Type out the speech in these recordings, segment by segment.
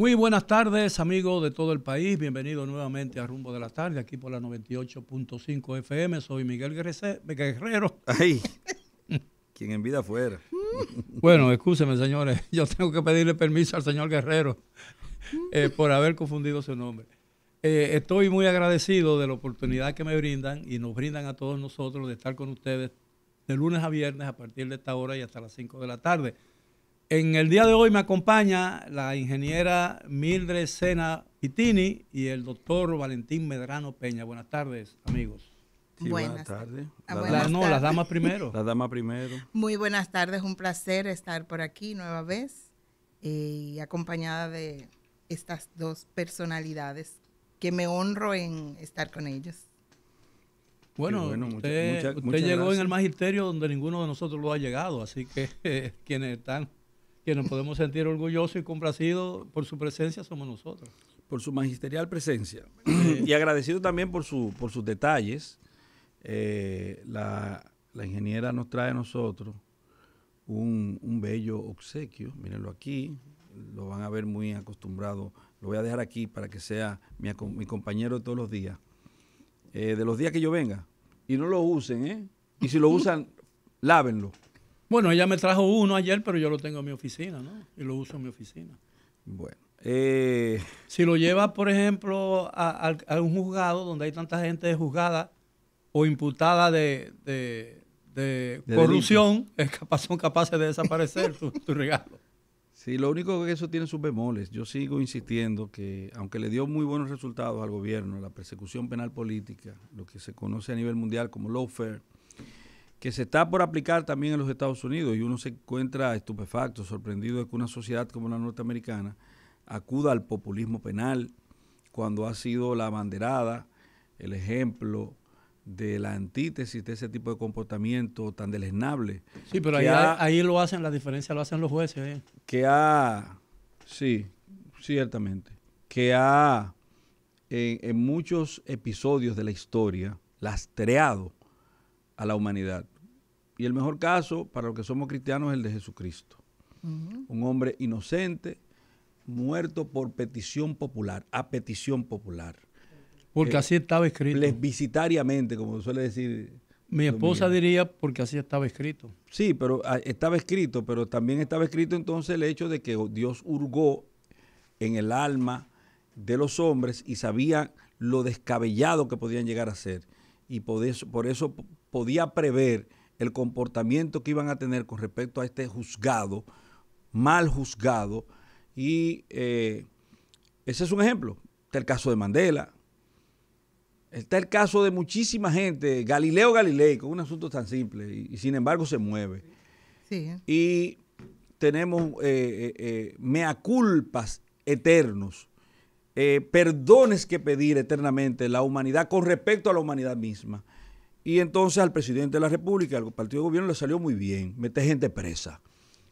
Muy buenas tardes, amigos de todo el país. Bienvenidos nuevamente a Rumbo de la Tarde, aquí por la 98.5 FM. Soy Miguel Guerrero. Ay, quien en vida fuera. bueno, escúcheme, señores. Yo tengo que pedirle permiso al señor Guerrero eh, por haber confundido su nombre. Eh, estoy muy agradecido de la oportunidad que me brindan y nos brindan a todos nosotros de estar con ustedes de lunes a viernes a partir de esta hora y hasta las 5 de la tarde. En el día de hoy me acompaña la ingeniera Mildred Sena Pitini y el doctor Valentín Medrano Peña. Buenas tardes, amigos. buenas, tardes. Ah, no, las damas primero. Las damas primero. Muy buenas tardes, un placer estar por aquí nueva vez eh, y acompañada de estas dos personalidades que me honro en estar con ellos. Bueno, usted, llegó en el magisterio donde ninguno de nosotros lo ha llegado, así que quienes están que nos podemos sentir orgullosos y complacidos por su presencia somos nosotros. Por su magisterial presencia. y agradecido también por, su, por sus detalles. Eh, la, ingeniera nos trae a nosotros un, bello obsequio. Mírenlo aquí. Lo van a ver muy acostumbrado. Lo voy a dejar aquí para que sea mi, compañero de todos los días. Eh, de los días que yo venga. Y no lo usen, ¿eh? Y si lo usan, lávenlo. Bueno, ella me trajo uno ayer, pero yo lo tengo en mi oficina, ¿no? Y lo uso en mi oficina. Bueno. Eh, si lo llevas, por ejemplo, a, un juzgado donde hay tanta gente juzgada o imputada de, corrupción, es capaz, son capaces de desaparecer tu, tu, regalo. Sí, lo único que eso tiene sus bemoles. Yo sigo insistiendo que, aunque le dio muy buenos resultados al gobierno, la persecución penal política, lo que se conoce a nivel mundial como lawfare, que se está por aplicar también en los Estados Unidos y uno se encuentra estupefacto, sorprendido de que una sociedad como la norteamericana acuda al populismo penal cuando ha sido la banderada, el ejemplo de la antítesis de ese tipo de comportamiento tan deleznable. Sí, pero ahí, ahí, lo hacen, la diferencia lo hacen los jueces. ¿eh? Que ha, sí, ciertamente, que ha en muchos episodios de la historia lastreado a la humanidad. Y el mejor caso para los que somos cristianos es el de Jesucristo. Un hombre inocente, muerto por petición popular, a petición popular. Porque eh, así estaba escrito. visitariamente como suele decir. Mi esposa diría porque así estaba escrito. Sí, pero ah, estaba escrito, pero también estaba escrito entonces el hecho de que Dios hurgó en el alma de los hombres y sabía lo descabellado que podían llegar a ser. Y por eso podía prever el comportamiento que iban a tener con respecto a este juzgado, mal juzgado, y eh, ese es un ejemplo. Está el caso de Mandela, está el caso de muchísima gente, Galileo Galilei, con un asunto tan simple, y, sin embargo se mueve. Y tenemos eh, eh, mea culpas eternos, perdones que pedir eternamente la humanidad con respecto a la humanidad misma. Y entonces al presidente de la República, al partido de gobierno, le salió muy bien meter gente presa,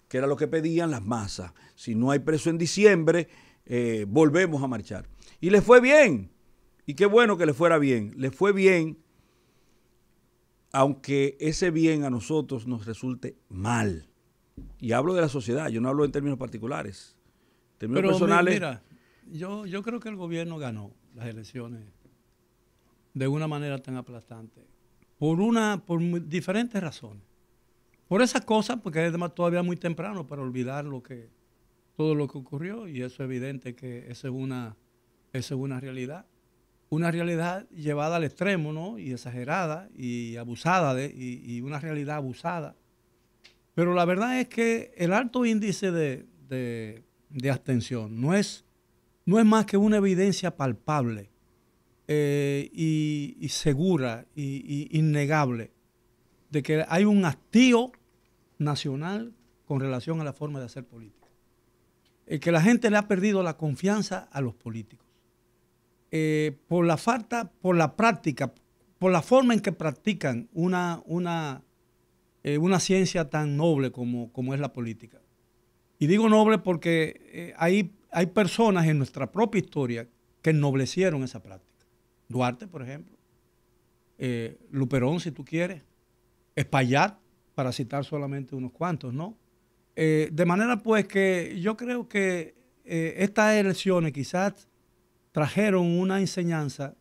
que era lo que pedían las masas. Si no hay preso en diciembre, eh, volvemos a marchar. Y le fue bien. Y qué bueno que le fuera bien. Le fue bien, aunque ese bien a nosotros nos resulte mal. Y hablo de la sociedad, yo no hablo en términos particulares. En términos personales. Mira, yo, yo creo que el gobierno ganó las elecciones de una manera tan aplastante por, una, por diferentes razones. Por esas cosas, porque además todavía muy temprano para olvidar lo que, todo lo que ocurrió y eso es evidente que esa es una, es una realidad. Una realidad llevada al extremo, ¿no? Y exagerada y abusada de, y, una realidad abusada. Pero la verdad es que el alto índice de, de, abstención no es, no es más que una evidencia palpable eh, y, segura y, innegable de que hay un hastío nacional con relación a la forma de hacer política. Eh, que la gente le ha perdido la confianza a los políticos. Eh, por la falta, por la práctica, por la forma en que practican una, una, una ciencia tan noble como, es la política. Y digo noble porque hay, hay personas en nuestra propia historia que ennoblecieron esa práctica. Duarte, por ejemplo. Eh, Luperón, si tú quieres. Espaillat, para citar solamente unos cuantos, ¿no? Eh, de manera pues que yo creo que eh, estas elecciones quizás trajeron una enseñanza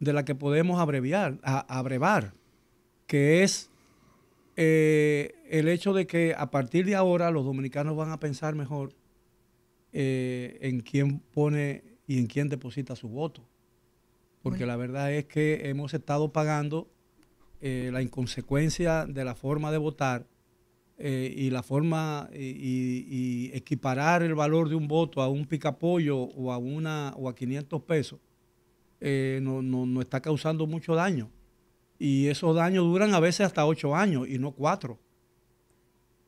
de la que podemos abreviar, abrevar, que es el hecho de que a partir de ahora los dominicanos van a pensar mejor en quién pone y en quién deposita su voto porque la verdad es que hemos estado pagando eh, la inconsecuencia de la forma de votar eh, y la forma y, equiparar el valor de un voto a un picapollo o a una o a 500 pesos eh, nos no, está causando mucho daño y esos daños duran a veces hasta ocho años y no cuatro.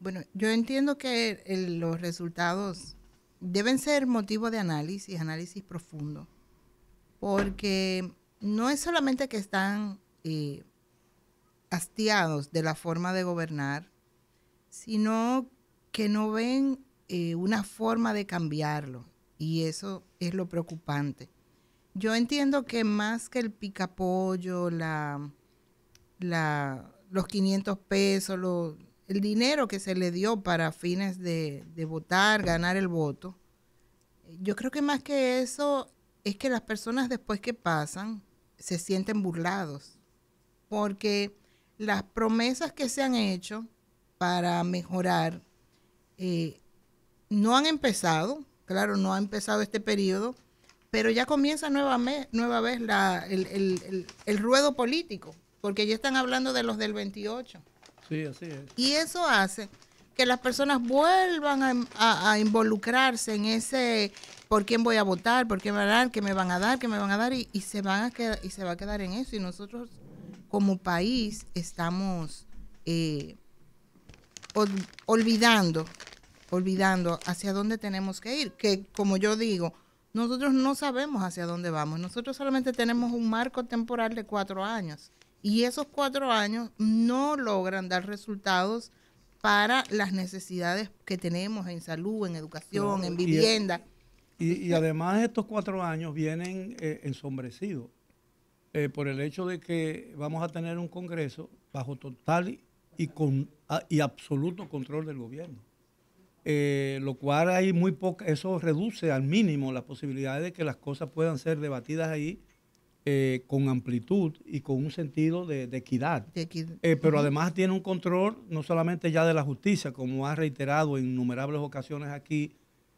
Bueno, yo entiendo que los resultados deben ser motivo de análisis, análisis profundo porque no es solamente que están eh, hastiados de la forma de gobernar, sino que no ven eh, una forma de cambiarlo. Y eso es lo preocupante. Yo entiendo que más que el picapollo, la, la, los 500 pesos, el dinero que se le dio para fines de votar, ganar el voto, yo creo que más que eso es que las personas después que pasan se sienten burlados, porque las promesas que se han hecho para mejorar eh, no han empezado, claro, no ha empezado este periodo, pero ya comienza nueva, nueva vez el, el, ruedo político, porque ya están hablando de los del 28. Sí, así es. Y eso hace que las personas vuelvan a, involucrarse en ese por quién voy a votar, por qué me van a dar, qué me van a dar, qué me van a dar, y, se van a quedar, y se va a quedar en eso. Y nosotros como país estamos eh, olvidando, olvidando hacia dónde tenemos que ir, que como yo digo, nosotros no sabemos hacia dónde vamos, nosotros solamente tenemos un marco temporal de cuatro años y esos cuatro años no logran dar resultados para las necesidades que tenemos en salud, en educación, en vivienda. E, y, además estos cuatro años vienen eh, ensombrecidos eh, por el hecho de que vamos a tener un Congreso bajo total y, con, absoluto control del gobierno. Eh, lo cual hay muy eso reduce al mínimo las posibilidades de que las cosas puedan ser debatidas ahí eh, con amplitud y con un sentido de, equidad. Eh, pero además tiene un control no solamente ya de la justicia, como ha reiterado en innumerables ocasiones aquí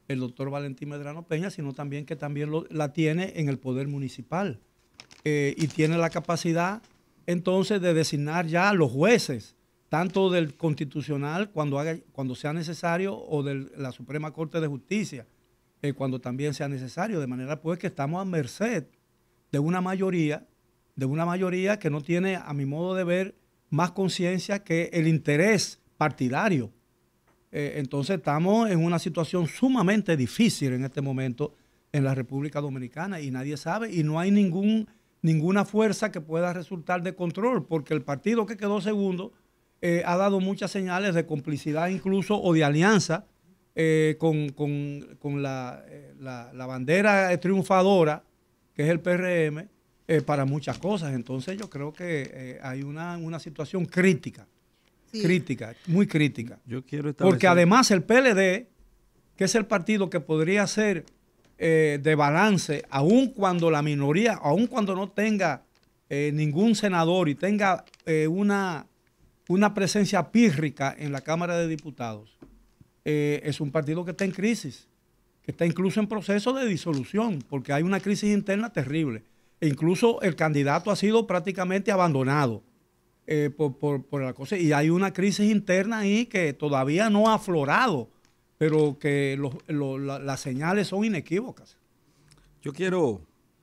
el doctor Valentín Medrano Peña, sino también que también la tiene en el poder municipal. Eh, y tiene la capacidad entonces de designar ya a los jueces, tanto del constitucional cuando, haga, cuando sea necesario o de la Suprema Corte de Justicia, cuando también sea necesario, de manera pues que estamos a merced de una mayoría, de una mayoría que no tiene, a mi modo de ver, más conciencia que el interés partidario. Eh, entonces estamos en una situación sumamente difícil en este momento en la República Dominicana y nadie sabe y no hay ningún, ninguna fuerza que pueda resultar de control porque el partido que quedó segundo eh, ha dado muchas señales de complicidad incluso o de alianza eh, con, la bandera triunfadora que es el PRM, eh, para muchas cosas. Entonces yo creo que eh, hay una, situación crítica, crítica, muy crítica. Yo quiero Porque además el PLD, que es el partido que podría ser eh, de balance, aun cuando la minoría, aun cuando no tenga ningún senador y tenga una, una presencia pírrica en la Cámara de Diputados, es un partido que está en crisis está incluso en proceso de disolución, porque hay una crisis interna terrible. E incluso el candidato ha sido prácticamente abandonado eh, por, por, la cosa. Y hay una crisis interna ahí que todavía no ha aflorado, pero que las señales son inequívocas. Yo quiero,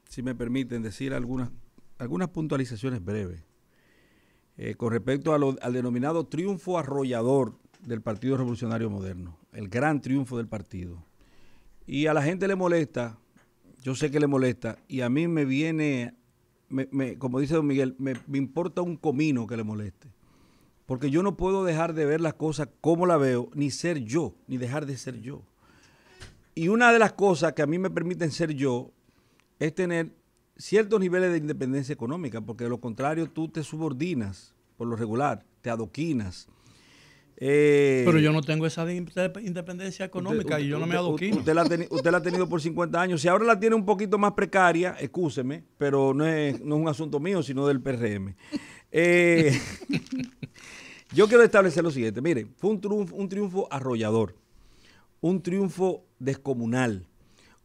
si me permiten, decir algunas, algunas puntualizaciones breves eh, con respecto al denominado triunfo arrollador del Partido Revolucionario Moderno, el gran triunfo del partido y a la gente le molesta, yo sé que le molesta, y a mí me viene, como dice don Miguel, me, me importa un comino que le moleste. Porque yo no puedo dejar de ver las cosas como la veo, ni ser yo, ni dejar de ser yo. Y una de las cosas que a mí me permiten ser yo es tener ciertos niveles de independencia económica, porque de lo contrario tú te subordinas por lo regular, te adoquinas. Pero yo eh, no tengo esa independencia económica y yo no me adoquino. Usted la, ha tenido por 50 años. Si ahora la tiene un poquito más precaria, excúseme, pero no es, un asunto mío, sino del PRM. Eh, yo quiero establecer lo siguiente. miren, fue un triunfo arrollador, un triunfo descomunal,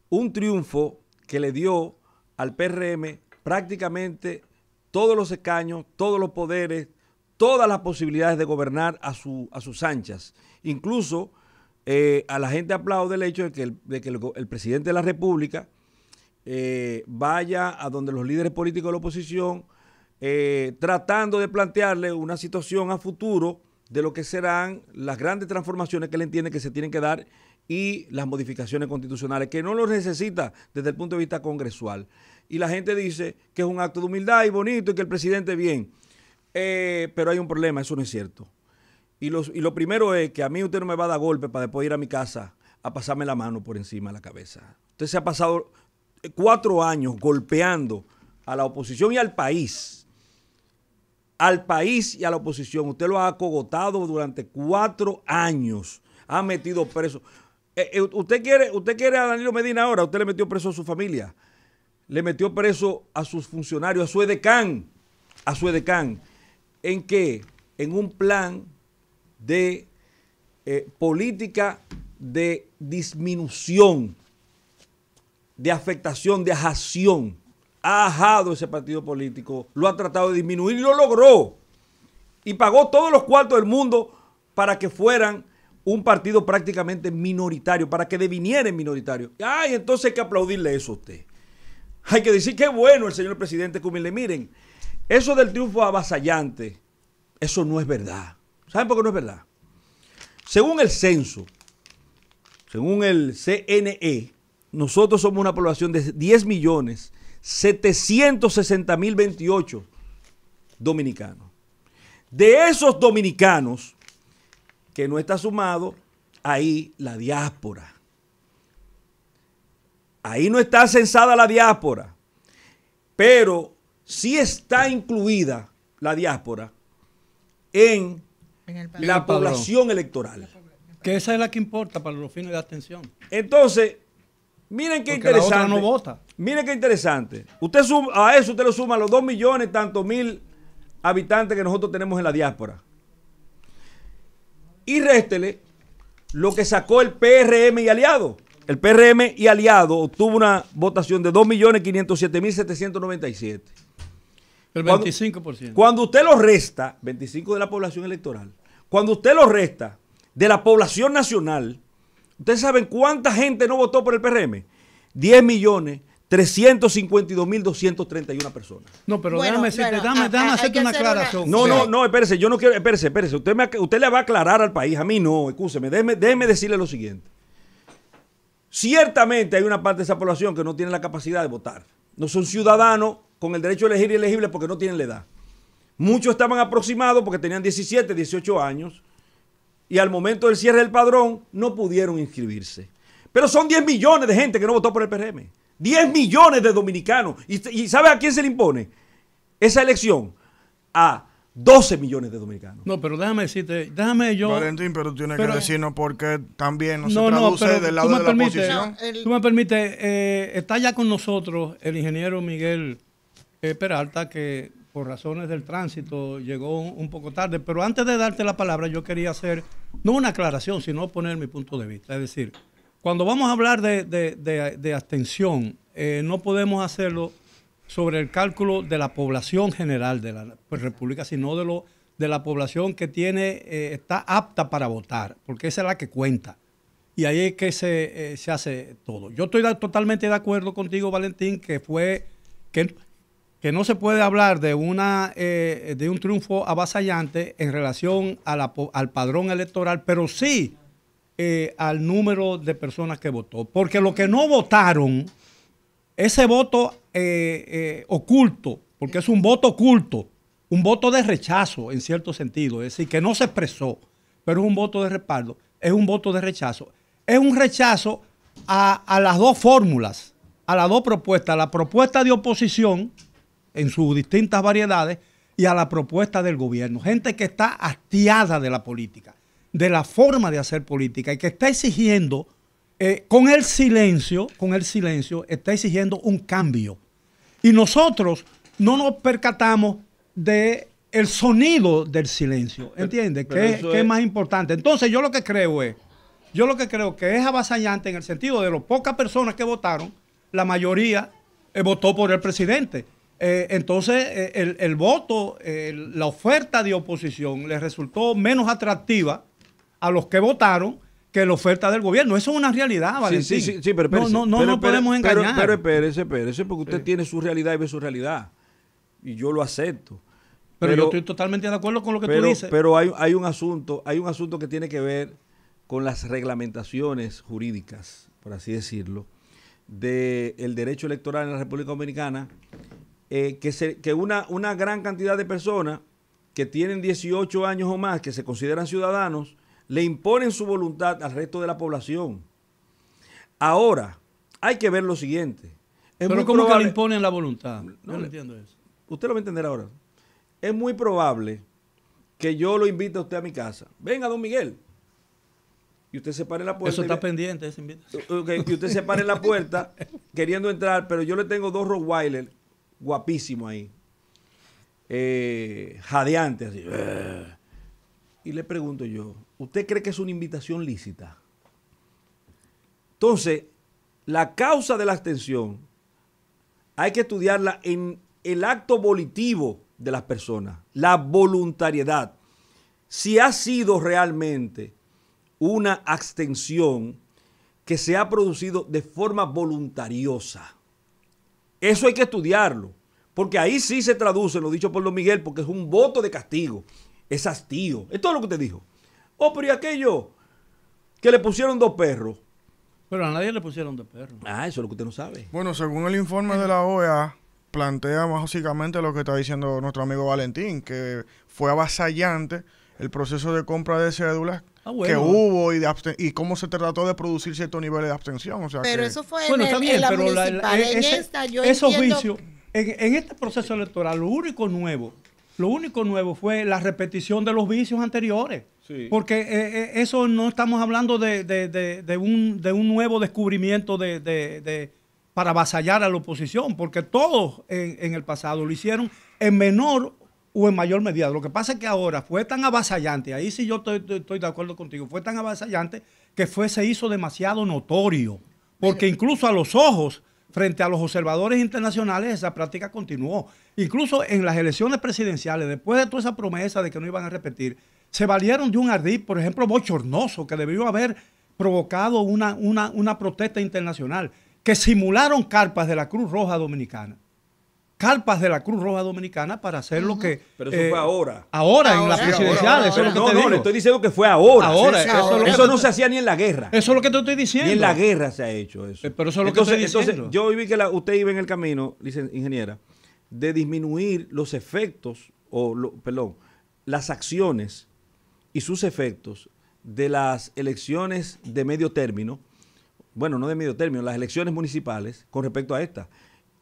un triunfo que le dio al PRM prácticamente todos los escaños, todos los poderes, todas las posibilidades de gobernar a, a sus anchas. Incluso eh, a la gente aplaude el hecho de que el, presidente de la República eh, vaya a donde los líderes políticos de la oposición, eh, tratando de plantearle una situación a futuro de lo que serán las grandes transformaciones que él entiende que se tienen que dar y las modificaciones constitucionales, que no lo necesita desde el punto de vista congresual. Y la gente dice que es un acto de humildad y bonito y que el presidente bien. Eh, pero hay un problema, eso no es cierto. Y, lo primero es que a mí usted no me va a dar golpe para después ir a mi casa a pasarme la mano por encima de la cabeza. Usted se ha pasado eh, cuatro años golpeando a la oposición y al país. Al país y a la oposición. Usted lo ha acogotado durante cuatro años. Ha metido preso. Eh, usted, quiere, usted quiere a Danilo Medina ahora. Usted le metió preso a su familia. Le metió preso a sus funcionarios, a su edecán. A su edecán en que En un plan de eh, política de disminución, de afectación, de ajación. Ha ajado ese partido político, lo ha tratado de disminuir y lo logró. Y pagó todos los cuartos del mundo para que fueran un partido prácticamente minoritario, para que devinieren minoritario. Ay, entonces hay que aplaudirle eso a usted. Hay que decir que bueno el señor presidente Cumile. Miren, eso del triunfo avasallante, eso no es verdad. ¿Saben por qué no es verdad? Según el censo, según el CNE, nosotros somos una población de 10.760.028 dominicanos. De esos dominicanos, que no está sumado, ahí la diáspora. Ahí no está censada la diáspora. Pero si está incluida la diáspora en, la población electoral. Que esa es la que importa para los fines de atención Entonces, miren qué interesante. no vota. Miren qué interesante. Usted a eso usted lo suma los 2 millones, tantos mil habitantes que nosotros tenemos en la diáspora. Y réstele lo que sacó el PRM y aliado. El PRM y aliado obtuvo una votación de 2.507.797. El 25%. Cuando, usted lo resta, 25 de la población electoral, cuando usted lo resta de la población nacional, ¿ustedes saben cuánta gente no votó por el PRM? 10 millones. 352.231 personas. No, pero déjame, dame, hacerte una aclaración. No, no, no, espérese, yo no quiero, espérese, espérese. Usted, me, usted le va a aclarar al país, a mí no, escúcheme, déjeme decirle lo siguiente. Ciertamente hay una parte de esa población que no tiene la capacidad de votar. No son ciudadanos con el derecho a elegir y elegible porque no tienen la edad. Muchos estaban aproximados porque tenían 17, 18 años y al momento del cierre del padrón no pudieron inscribirse. Pero son 10 millones de gente que no votó por el PRM. 10 millones de dominicanos. ¿Y, y sabe a quién se le impone esa elección? A 12 millones de dominicanos. No, pero déjame decirte, déjame yo. Valentín, pero tienes que decirnos por también no, se traduce del lado de la oposición. tú me permites, eh, está ya con nosotros el ingeniero Miguel eh, Peralta, que por razones del tránsito llegó un, poco tarde. Pero antes de darte la palabra, yo quería hacer, no una aclaración, sino poner mi punto de vista. Es decir, cuando vamos a hablar de, de, abstención, eh, no podemos hacerlo sobre el cálculo de la población general de la pues, República, sino de, lo, de la población que tiene, eh, está apta para votar, porque esa es la que cuenta. Y ahí es que se, hace todo. Yo estoy totalmente de acuerdo contigo, Valentín, que fue que, que no se puede hablar de, una, eh, de un triunfo avasallante en relación a al padrón electoral, pero sí eh, al número de personas que votó. Porque lo que no votaron, ese voto eh, oculto, porque es un voto oculto, un voto de rechazo en cierto sentido, es decir, que no se expresó, pero es un voto de respaldo, es un voto de rechazo. Es un rechazo a, a las dos fórmulas, a las dos propuestas, la propuesta de oposición, en sus distintas variedades y a la propuesta del gobierno. Gente que está hastiada de la política, de la forma de hacer política y que está exigiendo, eh, con el silencio, con el silencio, está exigiendo un cambio. Y nosotros no nos percatamos de el sonido del silencio, ¿entiendes? Que es, más importante. Entonces yo lo que creo es, yo lo que creo que es avasallante en el sentido de las pocas personas que votaron, la mayoría eh, votó por el presidente. Eh, entonces, eh, el, voto, la oferta de oposición le resultó menos atractiva a los que votaron que la oferta del gobierno. Eso es una realidad, Valentín. Sí, No, no, no, podemos engañar. Pero, espérese, espérese, porque usted tiene su realidad y ve su realidad. Y yo lo acepto. Pero, yo estoy totalmente de acuerdo con lo que tú dices. Pero hay, hay, un asunto, hay un asunto que tiene que ver con las reglamentaciones jurídicas, por así decirlo, del derecho electoral en la República Dominicana eh, que, una, una gran cantidad de personas que tienen 18 años o más, que se consideran ciudadanos, le imponen su voluntad al resto de la población. Ahora, hay que ver lo siguiente. Pero ¿cómo que le imponen la voluntad? No, entiendo eso. Usted lo va a entender ahora. Es muy probable que yo lo invite a usted a mi casa. Venga, don Miguel. Y usted se pare la puerta. Eso está pendiente, usted se pare la puerta queriendo entrar, pero yo le tengo dos Rottweiler guapísimo ahí, eh, jadeante, así. Y le pregunto yo, ¿usted cree que es una invitación lícita? Entonces, la causa de la abstención hay que estudiarla en el acto volitivo de las personas, la voluntariedad. Si ha sido realmente una abstención que se ha producido de forma voluntariosa. Eso hay que estudiarlo, porque ahí sí se traduce lo dicho por Don Miguel, porque es un voto de castigo, es hastío, es todo lo que te dijo. Oh, pero y aquello que le pusieron dos perros. Pero a nadie le pusieron dos perros. Ah, eso es lo que usted no sabe. Bueno, según el informe de la OEA, plantea más básicamente lo que está diciendo nuestro amigo Valentín, que fue avasallante el proceso de compra de cédulas ah, que hubo y, de y cómo se trató de producir ciertos niveles de abstención. pero eso fue en, el, bien, la esos vicios, en, este proceso electoral, lo único nuevo lo único nuevo fue la repetición de los vicios anteriores. Porque eh, eh, eso no estamos hablando de, un, nuevo descubrimiento de, para avasallar a la oposición, porque todos en, en, el pasado lo hicieron en menor o en mayor medida. Lo que pasa es que ahora fue tan avasallante, ahí sí yo estoy, de acuerdo contigo, fue tan avasallante que fue, se hizo demasiado notorio, porque incluso a los ojos, frente a los observadores internacionales, esa práctica continuó. Incluso en las elecciones presidenciales, después de toda esa promesa de que no iban a repetir, se valieron de un ardid, por ejemplo, bochornoso, que debió haber provocado una, una protesta internacional, que simularon carpas de la Cruz Roja Dominicana calpas de la Cruz Roja Dominicana para hacer lo que... Pero eso fue eh, ahora. ahora. en las presidenciales, eso lo que no, te no, le estoy diciendo que fue ahora. Ahora. eso, no se hacía ni en la guerra. Eso es lo que te estoy diciendo. Ni en la guerra se ha hecho eso. Eh, pero eso es lo entonces, que estoy diciendo. Entonces, yo vi que usted iba en el camino, dice, ingeniera, de disminuir los efectos, o perdón, las acciones y sus efectos de las elecciones de medio término, bueno, no de medio término, las elecciones municipales con respecto a esta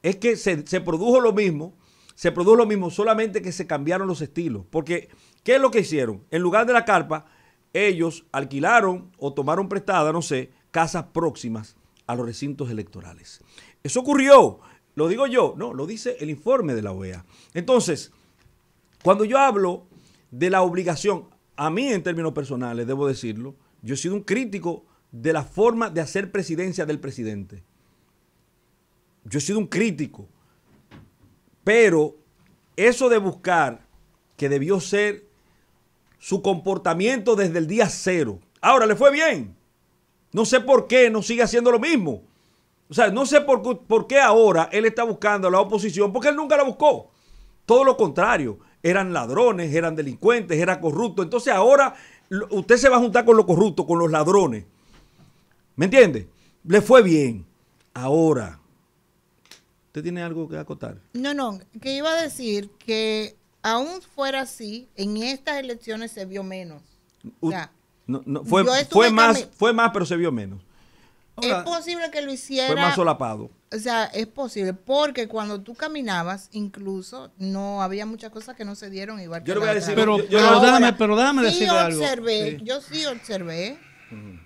es que se, produjo lo mismo, se produjo lo mismo, solamente que se cambiaron los estilos. Porque, ¿qué es lo que hicieron? En lugar de la carpa, ellos alquilaron o tomaron prestada, no sé, casas próximas a los recintos electorales. Eso ocurrió, lo digo yo, no, lo dice el informe de la OEA. Entonces, cuando yo hablo de la obligación, a mí en términos personales, debo decirlo, yo he sido un crítico de la forma de hacer presidencia del presidente yo he sido un crítico, pero eso de buscar que debió ser su comportamiento desde el día cero. Ahora le fue bien. No sé por qué no sigue haciendo lo mismo. O sea, no sé por, qué ahora él está buscando a la oposición, porque él nunca la buscó. Todo lo contrario, eran ladrones, eran delincuentes, era corrupto. Entonces ahora usted se va a juntar con los corruptos, con los ladrones. ¿Me entiende? Le fue bien. Ahora, tiene algo que acotar? No, no, que iba a decir que aún fuera así, en estas elecciones se vio menos. fue, más, fue más, pero se vio menos. es posible que lo hiciera. Fue más solapado. O sea, es posible, porque cuando tú caminabas, incluso no había muchas cosas que no se dieron igual. Yo le voy a decir, pero, déjame, pero observé, algo. Yo sí observé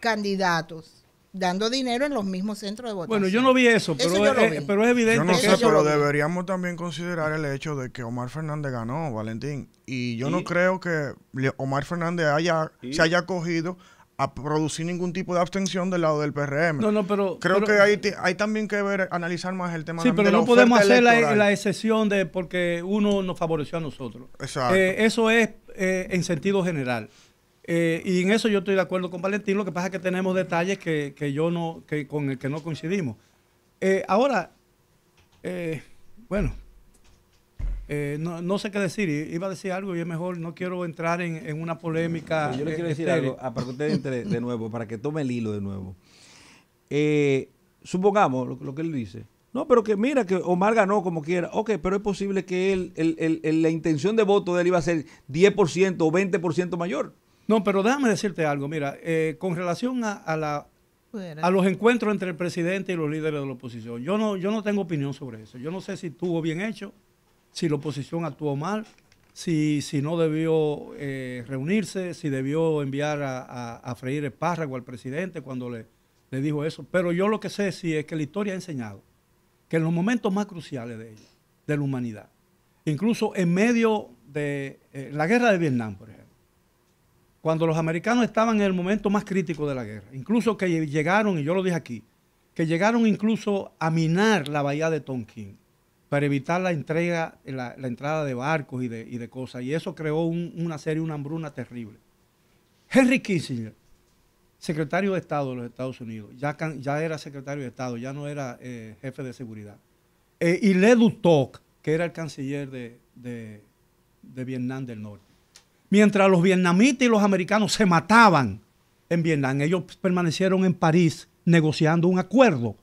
candidatos dando dinero en los mismos centros de votación. Bueno, yo no vi eso, pero, es, evidente eh, pero evidente yo no sé, pero deberíamos también considerar el hecho de que Omar Fernández ganó, Valentín. Y yo no creo que Omar Fernández haya, se haya cogido a producir ningún tipo de abstención del lado del PRM. No, no, pero... Creo que hay, hay también que ver, analizar más el tema sí, pero no podemos hacer la, excepción de porque uno nos favoreció a nosotros. Exacto. Eh, eso es eh, en sentido general. Eh, y en eso yo estoy de acuerdo con Valentín, lo que pasa es que tenemos detalles que, yo no, con el que no coincidimos. Eh, ahora, eh, bueno, no, sé qué decir, iba a decir algo y es mejor, no quiero entrar en, una polémica. yo le quiero decir algo, ah, para que usted entre de nuevo, para que tome el hilo de nuevo. supongamos lo, que él dice. No, pero que mira que Omar ganó como quiera. Ok, pero es posible que el, el, la intención de voto de él iba a ser 10% o 20% mayor. No, pero déjame decirte algo. Mira, eh, con relación a, la, a los encuentros entre el presidente y los líderes de la oposición, yo no, yo no tengo opinión sobre eso. Yo no sé si estuvo bien hecho, si la oposición actuó mal, si, si no debió eh, reunirse, si debió enviar a, a, a freír espárrago al presidente cuando le, le dijo eso. Pero yo lo que sé sí es que la historia ha enseñado que en los momentos más cruciales de de la humanidad, incluso en medio de eh, la guerra de Vietnam, por ejemplo, cuando los americanos estaban en el momento más crítico de la guerra, incluso que llegaron, y yo lo dije aquí, que llegaron incluso a minar la bahía de Tonkin para evitar la, entrega, la, entrada de barcos y de, cosas. Y eso creó una serie, una hambruna terrible. Henry Kissinger, secretario de Estado de los Estados Unidos, ya, era secretario de Estado, ya no era eh, jefe de seguridad. Eh, y Le Toc, que era el canciller de Vietnam del Norte Mientras los vietnamitas y los americanos se mataban en Vietnam, ellos permanecieron en París negociando un acuerdo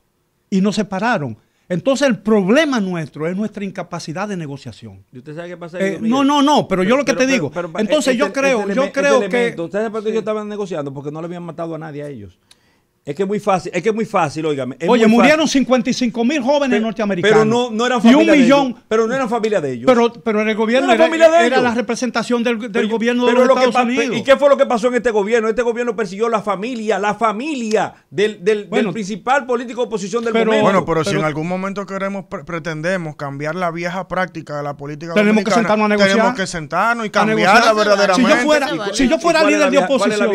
y no se pararon. Entonces el problema nuestro es nuestra incapacidad de negociación. ¿Y usted sabe qué pasa? ahí? Eh, no, no, no, pero yo lo que te digo, entonces yo creo, yo creo que... ¿Ustedes estaban negociando? Porque no le habían matado a nadie a ellos. Es que es muy fácil, es que es muy fácil, Oye, murieron 55 mil jóvenes norteamericanos. Pero no, eran familia y un de millón, ellos, Pero no eran familia de ellos. Pero, pero en el gobierno era, era la representación del, gobierno de los Estados Unidos. ¿Y qué fue lo que pasó en este gobierno? Este gobierno persiguió la familia, la familia del, del, principal político de oposición del gobierno. Bueno, pero, si en algún momento queremos pretendemos cambiar la vieja práctica de la política tenemos que sentarnos a negociar. Tenemos que sentarnos y cambiarla verdaderamente. Si yo fuera, si yo fuera líder de oposición.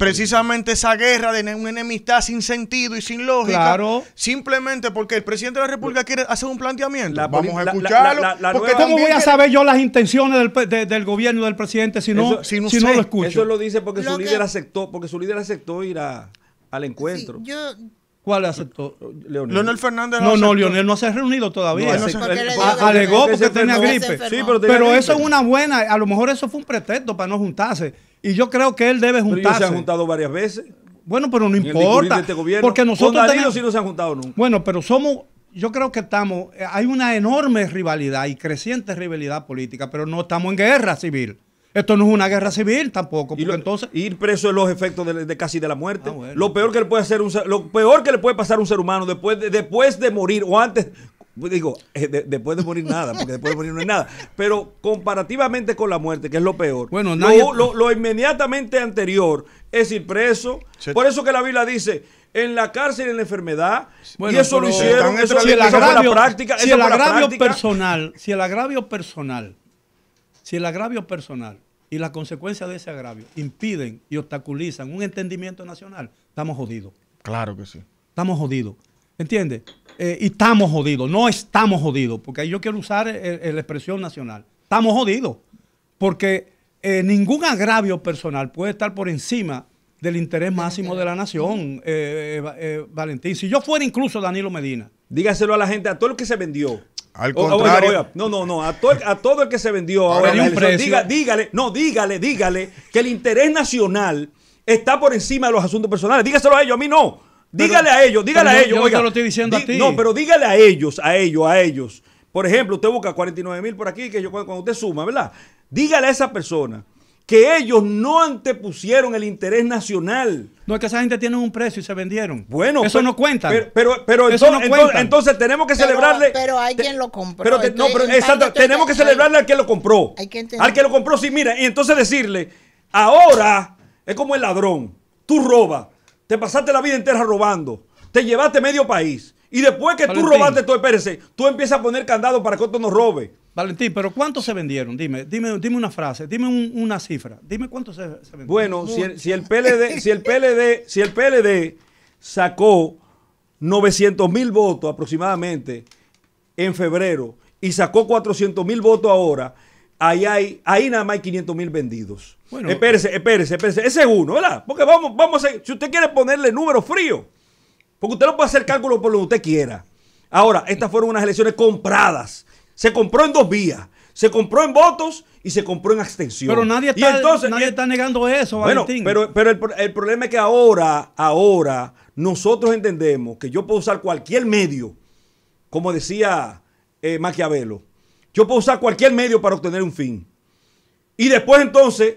Precisamente esa guerra de un enemigo amistad sin sentido y sin lógica. Simplemente porque el presidente de la República quiere hacer un planteamiento. Vamos a escucharlo. La, porque ¿Cómo voy a saber yo las intenciones del, gobierno del presidente si no, lo escucho? Eso lo dice porque su líder aceptó, porque su líder aceptó ir al encuentro. ¿Cuál aceptó? Leonel, Fernández. No, no, Leonel no se ha reunido todavía. alegó porque tenía gripe. pero, eso es una buena, a lo mejor eso fue un pretexto para no juntarse. Y yo creo que él debe juntarse. Pero se han juntado varias veces. Bueno, pero no importa. Este porque nosotros no se han juntado nunca. Bueno, pero somos, yo creo que estamos, eh, hay una enorme rivalidad y creciente rivalidad política, pero no estamos en guerra civil. Esto no es una guerra civil tampoco. Y entonces, ir preso es los efectos de, casi de la muerte. Ah, lo peor que le puede hacer lo peor que le puede pasar a un ser humano después después de morir o antes pues digo, eh, después de morir nada, porque después de morir no hay nada. Pero comparativamente con la muerte, que es lo peor, bueno, lo, inmediatamente anterior es ir preso. Por eso que la Biblia dice, en la cárcel, y en la enfermedad, y eso lo hicieron, si el agravio, la práctica. el agravio personal, si el agravio personal, si el agravio personal y las consecuencias de ese agravio impiden y obstaculizan un entendimiento nacional, estamos jodidos. Claro que sí. Estamos jodidos. ¿Entiendes? Eh, y estamos jodidos, no estamos jodidos, porque yo quiero usar la expresión nacional. Estamos jodidos, porque eh, ningún agravio personal puede estar por encima del interés máximo de la nación, eh, Valentín. Si yo fuera incluso Danilo Medina. Dígaselo a la gente, a todo el que se vendió. no, no, no. A todo, el, que se vendió dígale, no, dígale, dígale que el interés nacional está por encima de los asuntos personales. Dígaselo a ellos, a mí no dígale a ellos, dígale a ellos. Yo, no te lo estoy diciendo a ti. No, pero dígale a ellos, a ellos, a ellos. Por ejemplo, usted busca 49 mil por aquí, que yo cuando usted suma, ¿verdad? Dígale a esa persona que ellos no antepusieron el interés nacional. No, es que esa gente tiene un precio y se vendieron. Bueno, eso no cuenta. Pero, pero, entonces, tenemos que celebrarle. Pero alguien lo compró. exacto, tenemos que celebrarle al que lo compró. Al que lo compró, sí, mira. Y entonces decirle, ahora es como el ladrón. Tú robas te pasaste la vida entera robando, te llevaste medio país, y después que tú robaste todo, PRC, tú empiezas a poner candado para que otro no robe. Valentín, pero ¿cuántos se vendieron? Dime, dime, una frase, dime una cifra, dime cuántos se, vendieron. Bueno, si el, si el PLD, si el PLD sacó 900 mil votos aproximadamente en febrero y sacó 400 mil votos ahora, ahí, nada más hay 500 mil vendidos. espérese, eh. espérese, espérese. Ese es uno, ¿verdad? Porque vamos, vamos a. Si usted quiere ponerle número frío, porque usted no puede hacer cálculo por lo que usted quiera. Ahora, estas fueron unas elecciones compradas. Se compró en dos vías. Se compró en votos y se compró en abstención. Pero nadie está, entonces, nadie está negando eso, Valentín. pero, pero el, problema es que ahora, ahora, nosotros entendemos que yo puedo usar cualquier medio, como decía eh, Maquiavelo yo puedo usar cualquier medio para obtener un fin. Y después entonces,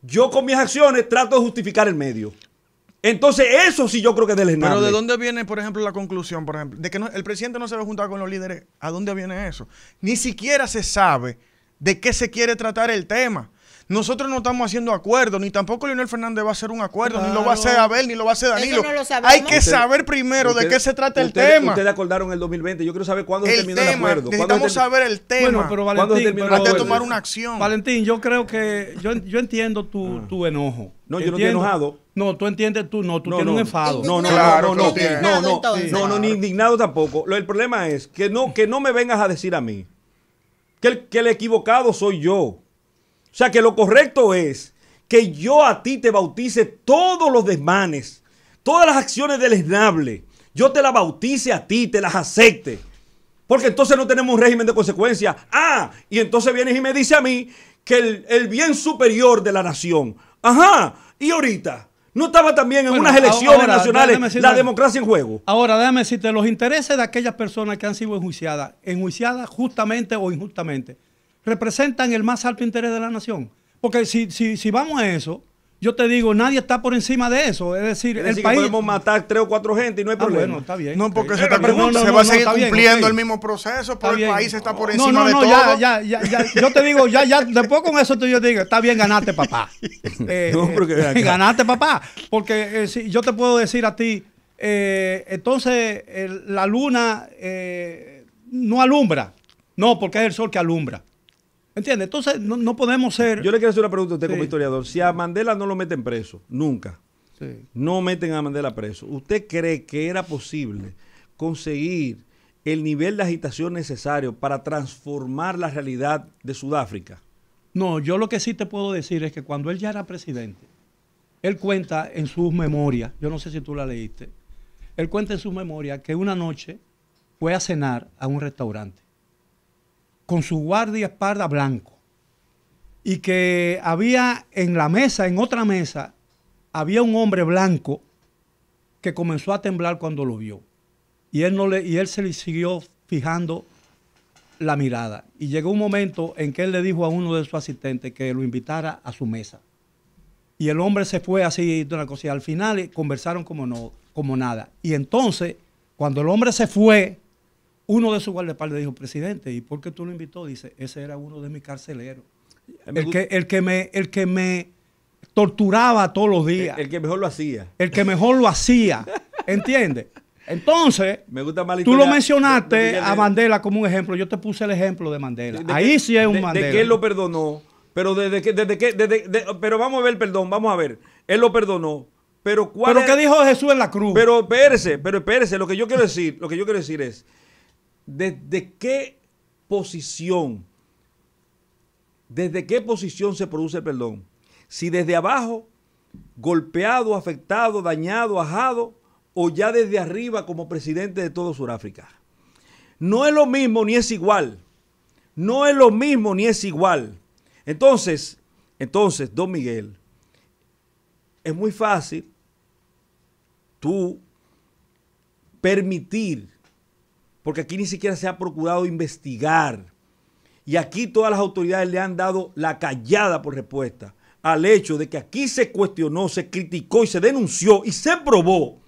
yo con mis acciones trato de justificar el medio. Entonces, eso sí yo creo que es deleznable. Pero ¿de dónde viene, por ejemplo, la conclusión, por ejemplo, de que el presidente no se va a juntar con los líderes? ¿A dónde viene eso? Ni siquiera se sabe de qué se quiere tratar el tema. Nosotros no estamos haciendo acuerdos, ni tampoco Leonel Fernández va a hacer un acuerdo, ni lo va a hacer Abel, ni lo va a hacer Danilo. Hay que saber primero de qué se trata el tema. Ustedes acordaron el 2020, yo quiero saber cuándo el terminó el acuerdo. Necesitamos saber el tema. Bueno, pero Valentín, antes de tomar una acción. Valentín, yo creo que yo, yo entiendo tu, ah. tu enojo. No, yo no estoy enojado. No, tú entiendes, tú no, tú tienes un enfado. No, no, no, no, no, no, ni indignado tampoco. el problema es que no, que no me vengas a decir a mí que el, que el equivocado soy yo. O sea que lo correcto es que yo a ti te bautice todos los desmanes, todas las acciones del esnable. Yo te las bautice a ti, te las acepte. Porque entonces no tenemos un régimen de consecuencias. Ah, y entonces vienes y me dice a mí que el, bien superior de la nación. Ajá, y ahorita. ¿No estaba también en unas elecciones nacionales la democracia en juego? Ahora, déjame decirte, los intereses de aquellas personas que han sido enjuiciadas, enjuiciadas justamente o injustamente, representan el más alto interés de la nación. Porque si, si, si vamos a eso, yo te digo, nadie está por encima de eso. Es decir, decir el país. Podemos matar tres o cuatro gente y no hay ah, problema. bueno, está bien. No, porque se, está se va a seguir cumpliendo el mismo proceso, pero el país está por encima de todo. No, no, ya, ya, ya. Yo te digo, ya, ya. Después con eso tú yo te digo, está bien, ganaste, papá. Eh, ganaste, papá. Porque eh, si, yo te puedo decir a ti, eh, entonces eh, la luna no alumbra. No, porque es el sol que alumbra. ¿Entiendes? Entonces no, podemos ser... Yo le quiero hacer una pregunta a usted como historiador. Si a Mandela no lo meten preso, nunca. No meten a Mandela preso. ¿Usted cree que era posible conseguir el nivel de agitación necesario para transformar la realidad de Sudáfrica? No, yo lo que sí te puedo decir es que cuando él ya era presidente, él cuenta en sus memorias, yo no sé si tú la leíste, él cuenta en sus memorias que una noche fue a cenar a un restaurante con su guardia espada blanco y que había en la mesa, en otra mesa, había un hombre blanco que comenzó a temblar cuando lo vio. Y él, no le, y él se le siguió fijando la mirada. Y llegó un momento en que él le dijo a uno de sus asistentes que lo invitara a su mesa. Y el hombre se fue así de una cosa. Y al final conversaron como, no, como nada. Y entonces, cuando el hombre se fue, uno de sus le dijo, presidente, ¿y por qué tú lo invitó? Dice, ese era uno de mis carceleros. El que, el que, me, el que me torturaba todos los días. El, que mejor lo hacía. El que mejor lo hacía. ¿Entiendes? Entonces, me gusta tú lo mencionaste a Mandela como un ejemplo. Yo te puse el ejemplo de Mandela. Ahí sí es un Mandela. De que él lo perdonó. Pero desde que, desde que, pero vamos a ver, perdón, vamos a ver. Él lo perdonó. Pero Pero qué dijo Jesús en la cruz. Pero espérese, pero espérese, lo que yo quiero decir, lo que yo quiero decir es desde qué posición, desde qué posición se produce el perdón. Si desde abajo, golpeado, afectado, dañado, ajado, o ya desde arriba como presidente de todo Sudáfrica. No es lo mismo ni es igual. No es lo mismo ni es igual. Entonces, entonces, don Miguel, es muy fácil tú permitir porque aquí ni siquiera se ha procurado investigar. Y aquí todas las autoridades le han dado la callada por respuesta al hecho de que aquí se cuestionó, se criticó y se denunció y se probó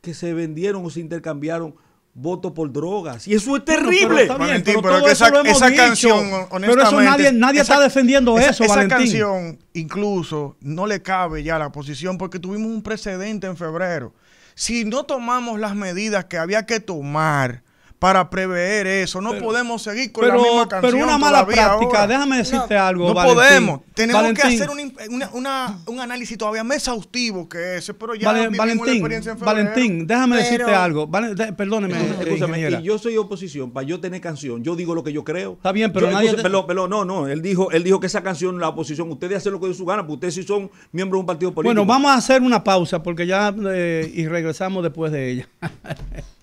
que se vendieron o se intercambiaron votos por drogas. Y eso es terrible. pero, Valentín, esa, canción, Pero eso nadie, está defendiendo eso, esa canción, incluso, no le cabe ya a la posición porque tuvimos un precedente en febrero. Si no tomamos las medidas que había que tomar para prever eso. No podemos seguir con la misma canción. Pero una mala práctica, déjame decirte algo. No podemos. Tenemos que hacer un, análisis todavía más exhaustivo que ese, pero ya Valentín, experiencia en Valentín, déjame decirte algo. perdóneme. Escúchame, y yo soy oposición, para yo tener canción, yo digo lo que yo creo. Está bien, pero nadie. no, no. Él dijo, él dijo que esa canción, la oposición, ustedes hacen lo que de su gana, porque ustedes sí son miembros de un partido político. Bueno, vamos a hacer una pausa porque ya eh, y regresamos después de ella.